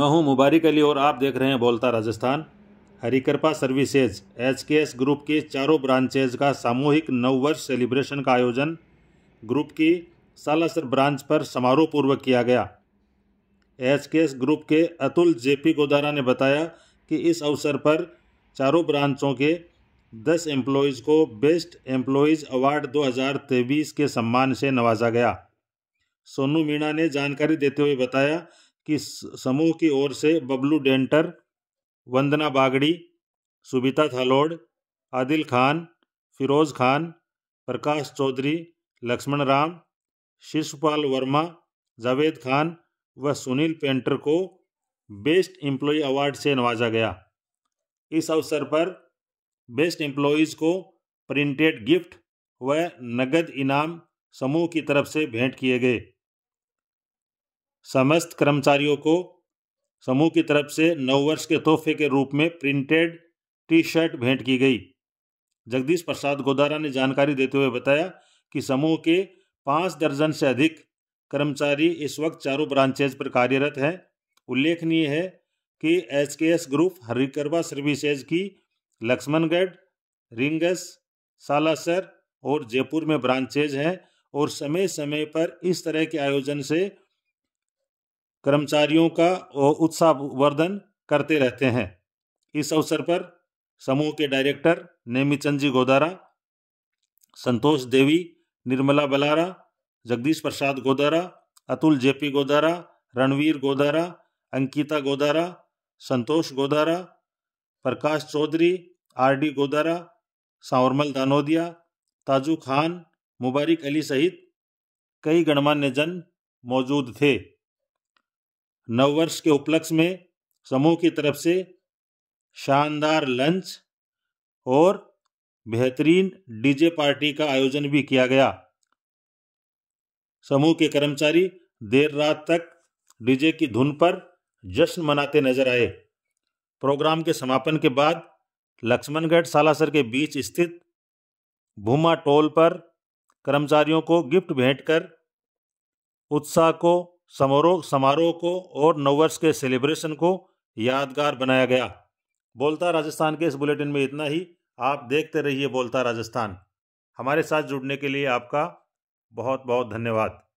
मैं हूं मुबारक अली और आप देख रहे हैं बोलता Rajasthan Harikripa services H K S group के चारों ब्रांचेज का सामूहिक नववर्ष सेलिब्रेशन का आयोजन ग्रुप की सालासर ब्रांच पर समारोह पूर्वक किया गया एच के एस ग्रुप के अतुल जेपी गोदारा ने बताया कि इस अवसर पर चारों ब्रांचों के दस एम्प्लॉयज़ को बेस्ट एम्प्लॉयज़ अवार्ड 2023 के सम्मान से नवाजा गया सोनू मीणा ने जानकारी देते हुए बताया कि समूह की ओर से बबलू डेंटर वंदना बागड़ी सुबिता थालोड़ आदिल खान फिरोज़ खान प्रकाश चौधरी लक्ष्मण राम शिशुपाल वर्मा जावेद खान व सुनील पेंटर को बेस्ट एम्प्लॉय अवार्ड से नवाजा गया इस अवसर पर बेस्ट एम्प्लॉयज़ को प्रिंटेड गिफ्ट व नगद इनाम समूह की तरफ से भेंट किए गए समस्त कर्मचारियों को समूह की तरफ से नववर्ष के तोहफे के रूप में प्रिंटेड टी शर्ट भेंट की गई जगदीश प्रसाद गोदारा ने जानकारी देते हुए बताया कि समूह के पाँच दर्जन से अधिक कर्मचारी इस वक्त चारों ब्रांचेज पर कार्यरत हैं उल्लेखनीय है कि H K S group हरिकरवा services की लक्ष्मणगढ़ रिंगस सालासर और जयपुर में ब्रांचेज हैं और समय समय पर इस तरह के आयोजन से कर्मचारियों का उत्साहवर्धन करते रहते हैं इस अवसर पर समूह के director Nemichand ji Godara Santosh Devi Nirmala Balara Jagdish Prasad Godara Atul JP Godara Ranveer Godara Ankita Godara Santosh Godara Prakash Chaudhary R D Godara Sanwarmal Danodiya Taju Khan Mubarak Ali सहित कई गणमान्य जन मौजूद थे नववर्ष के उपलक्ष्य में समूह की तरफ से शानदार लंच और बेहतरीन डीजे पार्टी का आयोजन भी किया गया समूह के कर्मचारी देर रात तक डीजे की धुन पर जश्न मनाते नजर आए प्रोग्राम के समापन के बाद लक्ष्मणगढ़ सालासर के बीच स्थित भूमा टोल पर कर्मचारियों को गिफ्ट भेंट कर उत्साह को समारोह समारोह को और नववर्ष के सेलिब्रेशन को यादगार बनाया गया बोलता राजस्थान के इस बुलेटिन में इतना ही आप देखते रहिए बोलता राजस्थान हमारे साथ जुड़ने के लिए आपका बहुत बहुत धन्यवाद